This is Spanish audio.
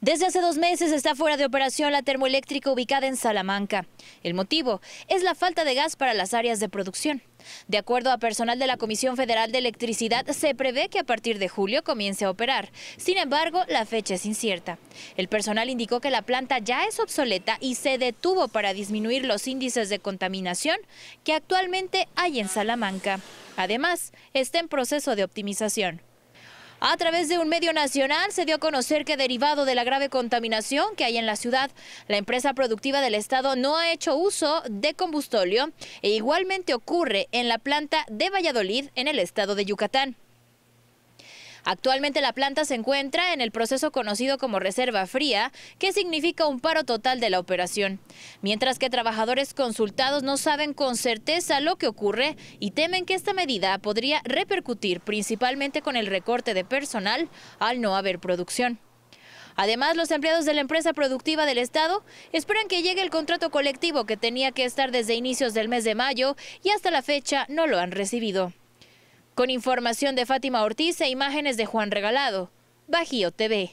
Desde hace dos meses está fuera de operación la termoeléctrica ubicada en Salamanca. El motivo es la falta de gas para las áreas de producción. De acuerdo a personal de la Comisión Federal de Electricidad, se prevé que a partir de julio comience a operar. Sin embargo, la fecha es incierta. El personal indicó que la planta ya es obsoleta y se detuvo para disminuir los índices de contaminación que actualmente hay en Salamanca. Además, está en proceso de optimización. A través de un medio nacional se dio a conocer que derivado de la grave contaminación que hay en la ciudad, la empresa productiva del Estado no ha hecho uso de combustóleo e igualmente ocurre en la planta de Valladolid en el estado de Yucatán. Actualmente la planta se encuentra en el proceso conocido como reserva fría, que significa un paro total de la operación. Mientras que trabajadores consultados no saben con certeza lo que ocurre y temen que esta medida podría repercutir principalmente con el recorte de personal al no haber producción. Además, los empleados de la empresa productiva del Estado esperan que llegue el contrato colectivo que tenía que estar desde inicios del mes de mayo y hasta la fecha no lo han recibido. Con información de Fátima Ortiz e imágenes de Juan Regalado, Bajío TV.